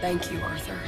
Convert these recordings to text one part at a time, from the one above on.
Thank you, Arthur.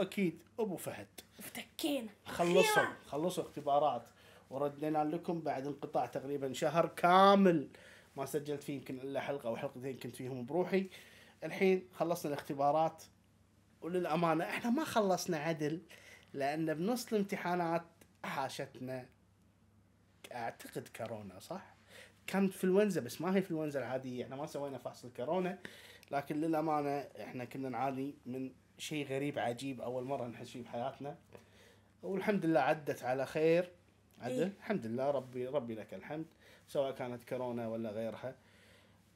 واكيد ابو فهد افتكينا خلصوا خلصوا اختبارات وردينا لكم بعد انقطاع تقريبا شهر كامل ما سجلت فيه يمكن الا حلقه او حلقتين كنت فيهم بروحي الحين خلصنا الاختبارات وللامانه احنا ما خلصنا عدل لان بنص الامتحانات حاشتنا اعتقد كورونا صح؟ كانت انفلونزا بس ما هي انفلونزا العاديه احنا ما سوينا فحص الكورونا لكن للامانه احنا كنا نعاني من شيء غريب عجيب اول مره نحس فيه بحياتنا والحمد لله عدت على خير عدل إيه؟ الحمد لله ربي ربي لك الحمد سواء كانت كورونا ولا غيرها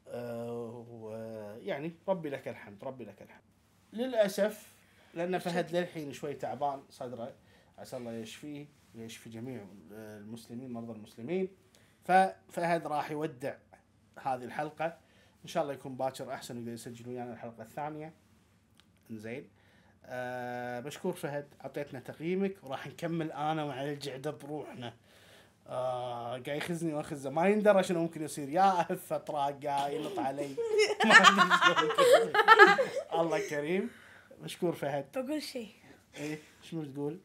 أه ويعني ربي لك الحمد ربي لك الحمد للاسف لان فهد للحين شوي تعبان صدره عسى الله يشفيه ويشفي جميع المسلمين مرضى المسلمين ففهد راح يودع هذه الحلقه ان شاء الله يكون باكر احسن ويقدر يسجل ويانا الحلقه الثانيه زين آه بشكور فهد اعطيتنا تقييمك وراح نكمل انا مع الجعده بروحنا آه قاعد يخزني واخزه ما يندرى شنو ممكن يصير يا اهف اطراق يا ينط علي الله كريم مشكور فهد بقول شيء ايه شنو بتقول؟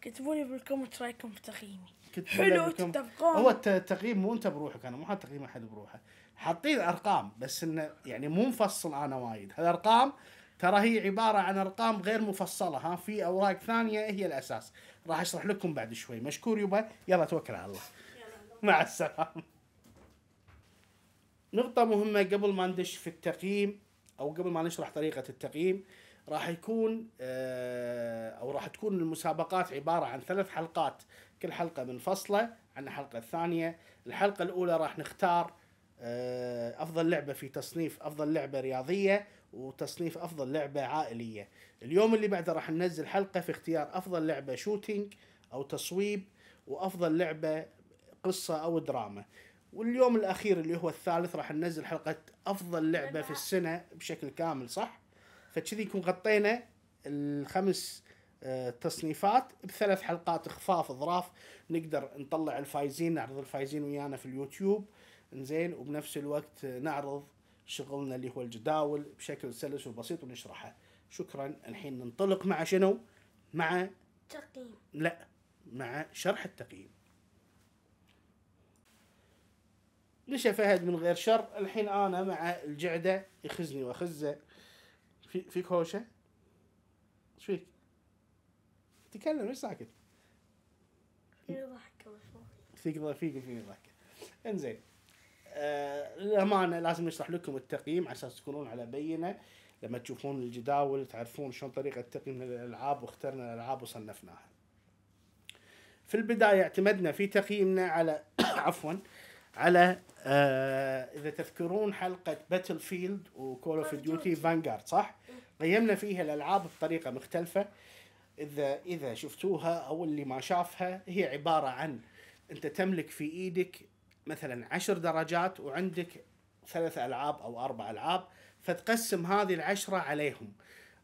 كتبوا لي بالكومنت رايكم في تقييمي حلو تتفقون هو التقييم مو انت بروحك انا مو حاط تقييم احد بروحه حاطين ارقام بس انه يعني مو مفصل انا وايد هالارقام ترى هي عباره عن ارقام غير مفصله ها في اوراق ثانيه هي الاساس راح اشرح لكم بعد شوي مشكور يبا يلا توكل على الله مع السلامه نقطه مهمه قبل ما ندش في التقييم او قبل ما نشرح طريقه التقييم راح يكون آه، او راح تكون المسابقات عباره عن ثلاث حلقات كل حلقه منفصله عن الحلقه الثانيه الحلقه الاولى راح نختار آه، افضل لعبه في تصنيف افضل لعبه رياضيه وتصنيف افضل لعبه عائليه اليوم اللي بعده راح ننزل حلقه في اختيار افضل لعبه شوتينج او تصويب وافضل لعبه قصه او دراما واليوم الاخير اللي هو الثالث راح ننزل حلقه افضل لعبه في السنه بشكل كامل صح فكذي يكون غطينا الخمس آه، تصنيفات بثلاث حلقات خفاف ظراف نقدر نطلع الفايزين نعرض الفايزين ويانا في اليوتيوب زين وبنفس الوقت آه، نعرض شغلنا اللي هو الجداول بشكل سلس وبسيط ونشرحه شكرا الحين ننطلق مع شنو مع تقييم لا مع شرح التقييم نشا فهد من غير شر الحين انا مع الجعده يخزني واخزه في فيك هوشه ايش فيك تكلم ايش ساكت في ضحكه فيك فيك ضحكه انزين آه، للامانه لازم نشرح لكم التقييم على اساس تكونون على بينه لما تشوفون الجداول تعرفون شلون طريقه تقييم الالعاب واخترنا الالعاب وصنفناها. في البدايه اعتمدنا في تقييمنا على عفوا على آه اذا تذكرون حلقه باتل فيلد وكول اوف ديوتي فانجارد صح؟ قيمنا فيها الالعاب بطريقه مختلفه اذا اذا شفتوها او اللي ما شافها هي عباره عن انت تملك في ايدك مثلا عشر درجات وعندك ثلاث العاب او اربع العاب فتقسم هذه العشره عليهم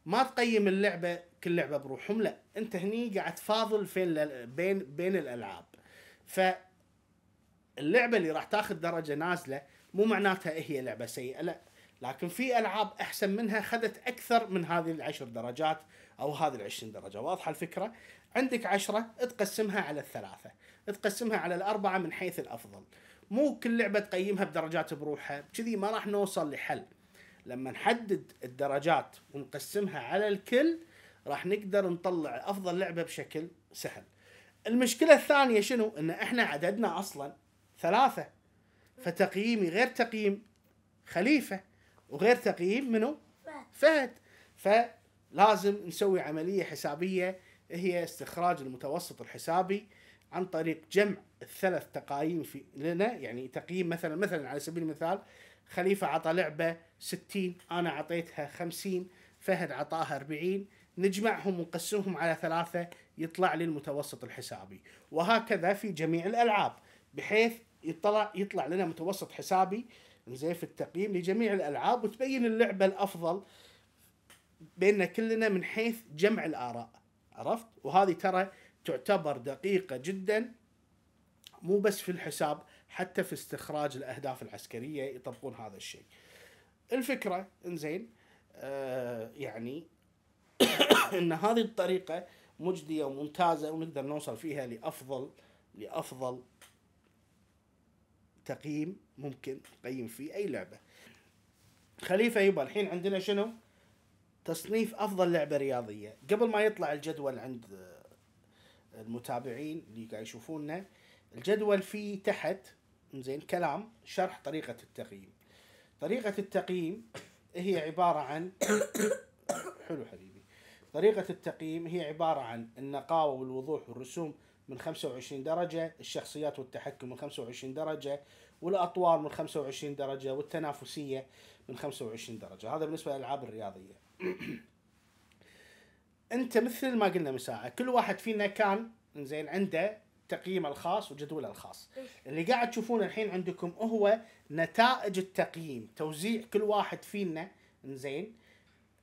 ما تقيم اللعبه كل لعبه بروحهم لا انت هني قاعد تفاضل بين بين بين الالعاب ف اللعبه اللي راح تاخذ درجه نازله مو معناتها إيه هي لعبه سيئه لا لكن في العاب احسن منها خذت اكثر من هذه العشر درجات او هذه العشرين درجه واضحه الفكره عندك عشرة تقسمها على الثلاثه تقسمها على الاربعه من حيث الافضل مو كل لعبه تقيمها بدرجات بروحها كذي ما راح نوصل لحل لما نحدد الدرجات ونقسمها على الكل راح نقدر نطلع افضل لعبه بشكل سهل المشكله الثانيه شنو ان احنا عددنا اصلا ثلاثه فتقييمي غير تقييم خليفه وغير تقييم منو فهد فلازم نسوي عمليه حسابيه هي استخراج المتوسط الحسابي عن طريق جمع الثلاث تقايم في لنا يعني تقييم مثلا مثلا على سبيل المثال خليفة عطى لعبة 60 أنا عطيتها 50 فهد عطاها 40 نجمعهم ونقسمهم على ثلاثة يطلع لي المتوسط الحسابي وهكذا في جميع الألعاب بحيث يطلع يطلع لنا متوسط حسابي زين في التقييم لجميع الألعاب وتبين اللعبة الأفضل بيننا كلنا من حيث جمع الآراء عرفت وهذه ترى تعتبر دقيقة جدا مو بس في الحساب حتى في استخراج الأهداف العسكرية يطبقون هذا الشيء الفكرة انزين آه يعني ان هذه الطريقة مجدية وممتازة ونقدر نوصل فيها لأفضل لأفضل تقييم ممكن نقيم فيه أي لعبة خليفة يبقى الحين عندنا شنو تصنيف أفضل لعبة رياضية قبل ما يطلع الجدول عند المتابعين اللي قاعد يشوفونا الجدول فيه تحت زين كلام شرح طريقة التقييم طريقة التقييم هي عبارة عن حلو حبيبي طريقة التقييم هي عبارة عن النقاوة والوضوح والرسوم من 25 درجة الشخصيات والتحكم من 25 درجة والأطوار من 25 درجة والتنافسية من 25 درجة هذا بالنسبة للألعاب الرياضية انت مثل ما قلنا من ساعه كل واحد فينا كان زين عنده تقييمه الخاص وجدوله الخاص اللي قاعد تشوفونه الحين عندكم هو نتائج التقييم توزيع كل واحد فينا زين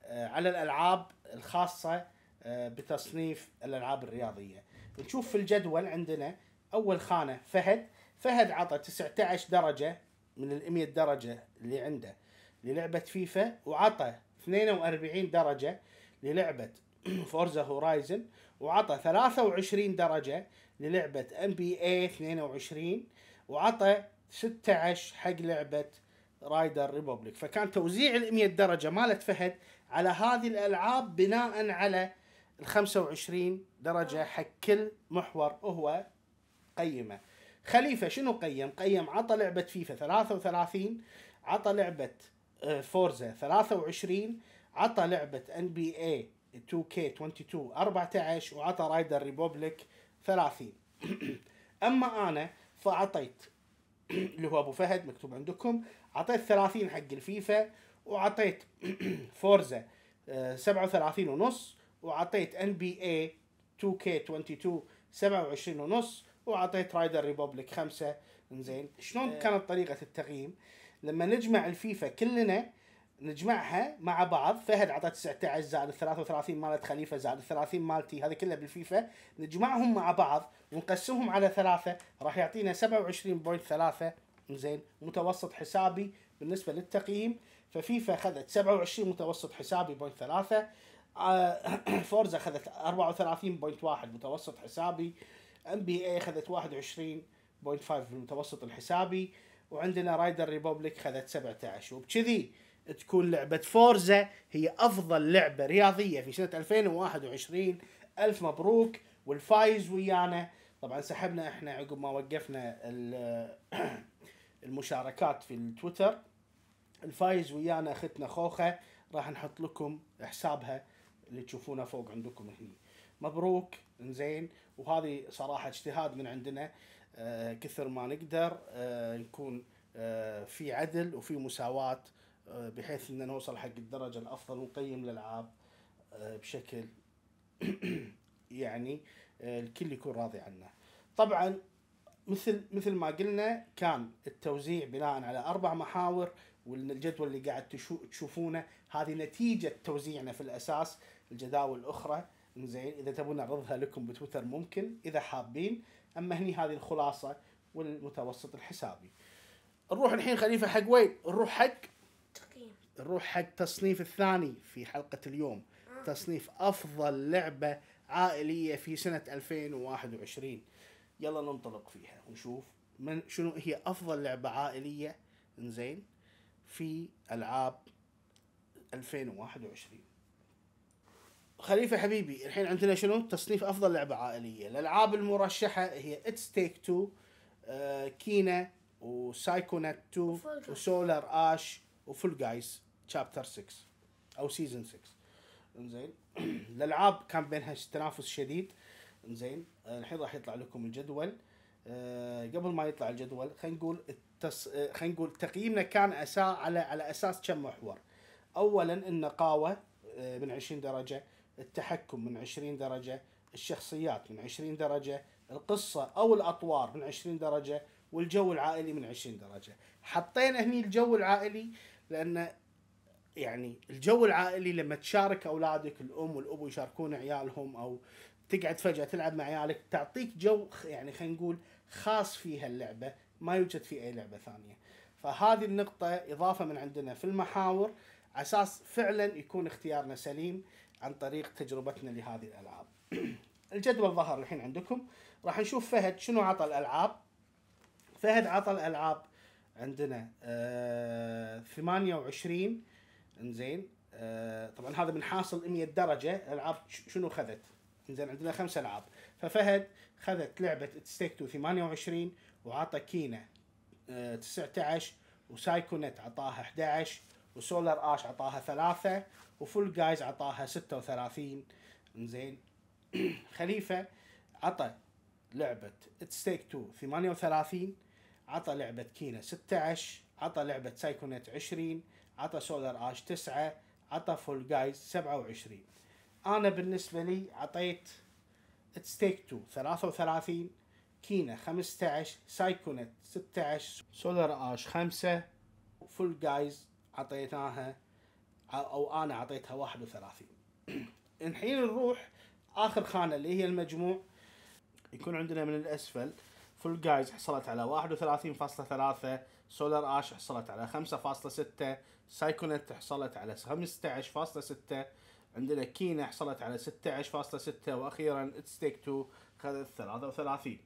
آه، على الالعاب الخاصه آه، بتصنيف الالعاب الرياضيه نشوف في الجدول عندنا اول خانه فهد فهد عطى 19 درجه من ال 100 درجه اللي عنده للعبه فيفا وعطى 42 درجه للعبه فورزا هورايزن وعطى 23 درجة للعبة ام بي اي 22 وعطى 16 حق لعبة رايدر ريبوبليك فكان توزيع ال 100 درجة مالت فهد على هذه الألعاب بناء على ال 25 درجة حق كل محور هو قيمه خليفه شنو قيم؟ قيم عطى لعبه فيفا 33 عطى لعبه آه، فورزا 23 عطى لعبه ان بي اي 2K22 14 وعطى رايدر ريبوبليك 30 اما انا فاعطيت اللي هو ابو فهد مكتوب عندكم اعطيت 30 حق الفيفا وعطيت فورزا 37 آه، ونص وعطيت ان بي اي 2K22 27 ونص وعطيت رايدر ريبوبليك 5 زين شلون آه. كانت طريقه التقييم لما نجمع الفيفا كلنا نجمعها مع بعض فهد عطى 19 زائد 33 مالت خليفه زائد 30 مالتي هذا كله بالفيفا نجمعهم مع بعض ونقسمهم على ثلاثه راح يعطينا 27.3 زين متوسط حسابي بالنسبه للتقييم ففيفا اخذت 27 متوسط حسابي بوينت ثلاثه آه، فورزا اخذت 34.1 متوسط حسابي ام بي اي اخذت 21.5 بالمتوسط الحسابي وعندنا رايدر ريبوبليك اخذت 17 وبكذي تكون لعبة فورزا هي أفضل لعبة رياضية في سنة 2021 ألف مبروك والفايز ويانا طبعا سحبنا احنا عقب ما وقفنا المشاركات في التويتر الفايز ويانا اختنا خوخه راح نحط لكم حسابها اللي تشوفونه فوق عندكم هنا مبروك زين وهذه صراحه اجتهاد من عندنا آه، كثر ما نقدر آه، نكون آه، في عدل وفي مساواه آه، بحيث ان نوصل حق الدرجه الافضل ونقيم الالعاب آه، بشكل يعني آه، الكل يكون راضي عنه طبعا مثل مثل ما قلنا كان التوزيع بناء على اربع محاور والجدول اللي قاعد تشوفونه هذه نتيجه توزيعنا في الاساس الجداول الاخرى زين اذا تبون نعرضها لكم بتويتر ممكن اذا حابين اما هني هذه الخلاصه والمتوسط الحسابي نروح الحين خليفه حق وين نروح حق نروح حق التصنيف الثاني في حلقة اليوم آه. تصنيف أفضل لعبة عائلية في سنة 2021 يلا ننطلق فيها ونشوف من شنو هي أفضل لعبة عائلية زين في ألعاب 2021 خليفه حبيبي الحين عندنا شنو تصنيف افضل لعبه عائليه الالعاب المرشحه هي اتس آه، تيك تو كينا وسايكونات 2 وسولار اش وفول جايز شابتر 6 او سيزون 6 انزين الالعاب كان بينها تنافس شديد انزين آه، الحين راح يطلع لكم الجدول آه، قبل ما يطلع الجدول خلينا نقول التص... آه، خلينا نقول تقييمنا كان اساء على على اساس كم محور اولا النقاوه من 20 درجه التحكم من 20 درجه الشخصيات من 20 درجه القصه او الاطوار من 20 درجه والجو العائلي من 20 درجه حطينا هني الجو العائلي لان يعني الجو العائلي لما تشارك اولادك الام والابو يشاركون عيالهم او تقعد فجاه تلعب مع عيالك تعطيك جو يعني خلينا نقول خاص في هاللعبه ما يوجد في اي لعبه ثانيه فهذه النقطه اضافه من عندنا في المحاور اساس فعلا يكون اختيارنا سليم عن طريق تجربتنا لهذه الالعاب الجدول ظهر الحين عندكم راح نشوف فهد شنو عطى الالعاب فهد عطى الالعاب عندنا آه 28 انزين آه طبعا هذا من حاصل 100 درجه العاب شنو خذت انزين عندنا خمس العاب ففهد خذت لعبه ستيك تو 28 وعطى كينا آه 19 وسايكونت عطاها 11 وسولار اش عطاها ثلاثة وفول جايز عطاها 36 انزين خليفه عطى لعبه ستيك 2 38 عطى لعبه كينا 16 عطى لعبه سايكونت 20 عطى سولار اش 9 عطى فول جايز 27 انا بالنسبه لي عطيت ستيك 2 33 كينا 15 سايكونت 16 سولار اش 5 فول جايز عطيناها او انا عطيتها 31 الحين نروح اخر خانه اللي هي المجموع يكون عندنا من الاسفل فول جايز حصلت على 31.3 سولار اش حصلت على 5.6 سايكونت حصلت على 15.6 عندنا كينا حصلت على 16.6 واخيرا اتستيك 2 خذت 33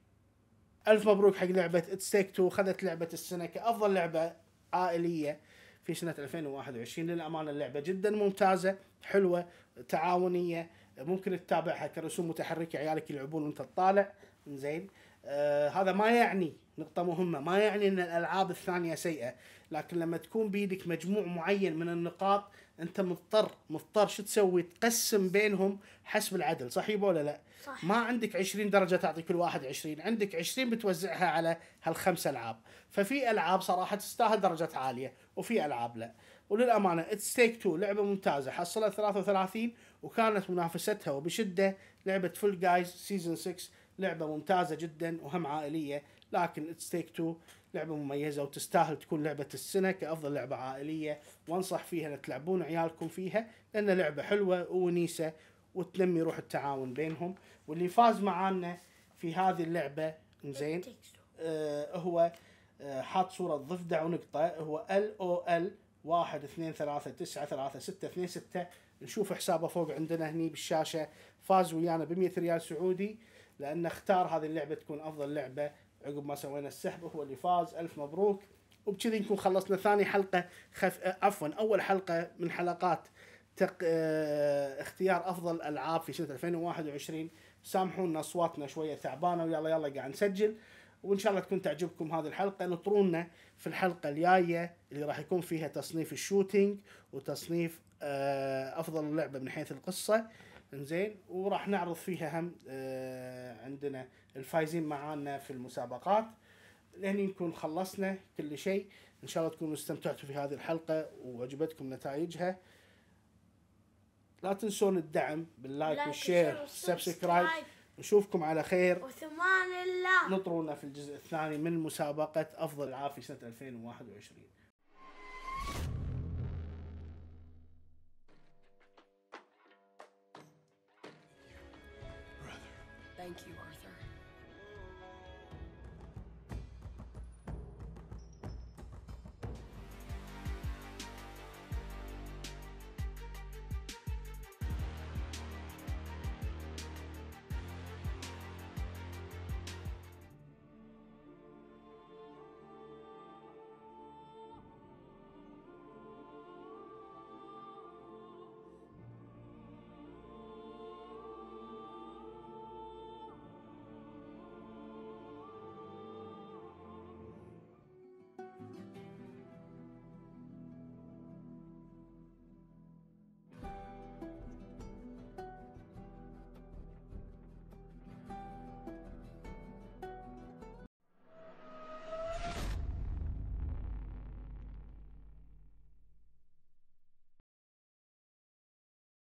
الف مبروك حق لعبه اتستيك 2 خذت لعبه السنه كافضل لعبه عائليه في سنه 2021 للامانه اللعبه جدا ممتازه حلوه تعاونيه ممكن تتابعها كرسوم متحركه عيالك يلعبون وانت تطالع زين آه هذا ما يعني نقطة مهمة ما يعني ان الالعاب الثانية سيئة لكن لما تكون بيدك مجموع معين من النقاط انت مضطر مضطر شو تسوي تقسم بينهم حسب العدل صحيح ولا لا صح. ما عندك 20 درجة تعطي كل واحد 20 عندك 20 بتوزعها على هالخمس العاب ففي العاب صراحة تستاهل درجات عالية وفي العاب لا وللأمانة اتس تيك تو لعبة ممتازة حصلت 33 وكانت منافستها وبشدة لعبة فول جايز سيزون 6 لعبه ممتازه جدا وهم عائليه لكن اتس تيك تو لعبه مميزه وتستاهل تكون لعبه السنه كافضل لعبه عائليه وانصح فيها ان تلعبون عيالكم فيها لان لعبه حلوه وونيسه وتنمي روح التعاون بينهم واللي فاز معانا في هذه اللعبه زين آه هو آه حاط صوره ضفدع ونقطه هو ال او ال 1 2 3 9 3 6 2 6 نشوف حسابه فوق عندنا هني بالشاشه فاز ويانا ب 100 ريال سعودي لأنه اختار هذه اللعبة تكون أفضل لعبة عقب ما سوينا السحب هو اللي فاز ألف مبروك وبكذي نكون خلصنا ثاني حلقة خف... عفوا أول حلقة من حلقات تق... آه، اختيار أفضل ألعاب في سنة 2021 سامحونا أصواتنا شوية تعبانة ويلا يلا قاعد نسجل وان شاء الله تكون تعجبكم هذه الحلقه نطرونا في الحلقه الجايه اللي راح يكون فيها تصنيف الشوتينج وتصنيف آه، افضل لعبه من حيث القصه انزين وراح نعرض فيها هم آه، عندنا الفايزين معانا في المسابقات لين نكون خلصنا كل شيء ان شاء الله تكونوا استمتعتوا في هذه الحلقه وعجبتكم نتائجها لا تنسون الدعم باللايك والشير والسبسكرايب نشوفكم على خير وثمان الله نطرونا في الجزء الثاني من مسابقه افضل العاب في سنه 2021 Thank you, Arthur.